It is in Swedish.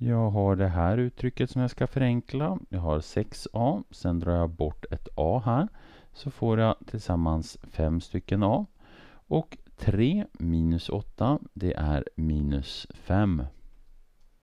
Jag har det här uttrycket som jag ska förenkla. Jag har 6a, sen drar jag bort ett a här. Så får jag tillsammans fem stycken a. Och 3 minus 8, det är minus 5.